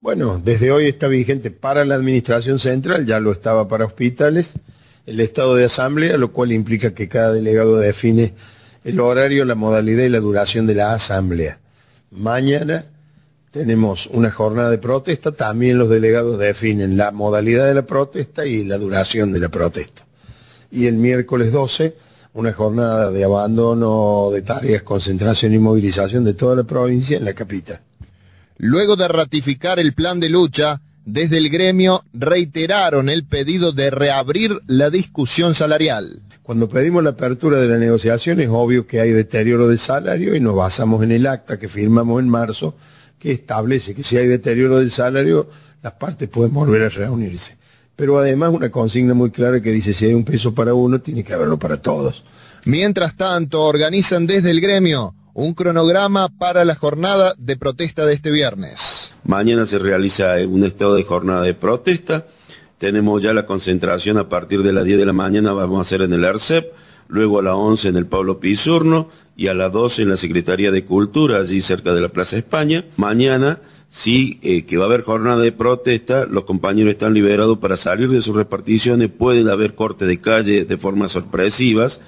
Bueno, desde hoy está vigente para la Administración Central, ya lo estaba para hospitales, el estado de asamblea, lo cual implica que cada delegado define el horario, la modalidad y la duración de la asamblea. Mañana tenemos una jornada de protesta, también los delegados definen la modalidad de la protesta y la duración de la protesta. Y el miércoles 12, una jornada de abandono de tareas, concentración y movilización de toda la provincia en la capital. Luego de ratificar el plan de lucha, desde el gremio reiteraron el pedido de reabrir la discusión salarial. Cuando pedimos la apertura de la negociación es obvio que hay deterioro del salario y nos basamos en el acta que firmamos en marzo que establece que si hay deterioro del salario las partes pueden volver a reunirse. Pero además una consigna muy clara que dice si hay un peso para uno tiene que haberlo para todos. Mientras tanto organizan desde el gremio un cronograma para la jornada de protesta de este viernes. Mañana se realiza un estado de jornada de protesta. Tenemos ya la concentración a partir de las 10 de la mañana, vamos a hacer en el ARCEP, luego a las 11 en el Pablo Pizurno y a las 12 en la Secretaría de Cultura, allí cerca de la Plaza España. Mañana sí eh, que va a haber jornada de protesta, los compañeros están liberados para salir de sus reparticiones, pueden haber corte de calle de formas sorpresivas.